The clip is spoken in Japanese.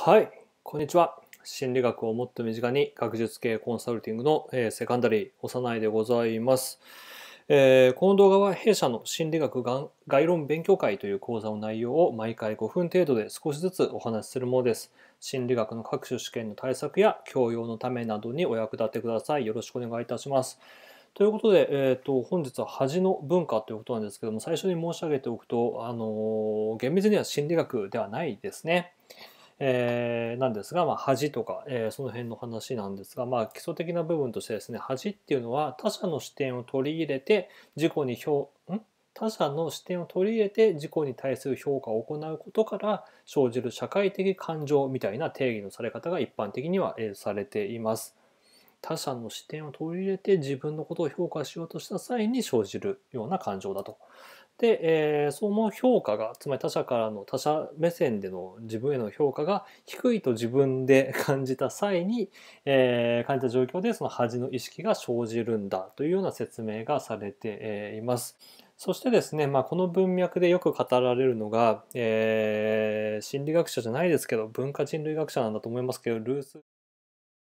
はい、こんにちは。心理学をもっと身近に学術系コンサルティングの、えー、セカンダリー、幼いでございます、えー、この動画は弊社の心理学概論勉強会という講座の内容を毎回5分程度で少しずつお話しするものです。心理学の各種試験の対策や教養のためなどにお役立てください。よろしくお願いいたします。ということで、えーと、本日は恥の文化ということなんですけども最初に申し上げておくと、あのー、厳密には心理学ではないですね。えー、なんですが、まあ、恥とか、えー、その辺の話なんですが、まあ、基礎的な部分としてですね恥っていうのは他者の視点を取り入れて自己に評ん他者の視点を取り入れて自己に対する評価を行うことから生じる社会的感情みたいな定義のされ方が一般的にはされています。他者の視点を取り入れて自分のことを評価しようとした際に生じるような感情だと。で、えー、その評価がつまり他者からの他者目線での自分への評価が低いと自分で感じた際に、えー、感じた状況でその恥の意識が生じるんだというような説明がされています。そしてですね、まあ、この文脈でよく語られるのが、えー、心理学者じゃないですけど文化人類学者なんだと思いますけどルース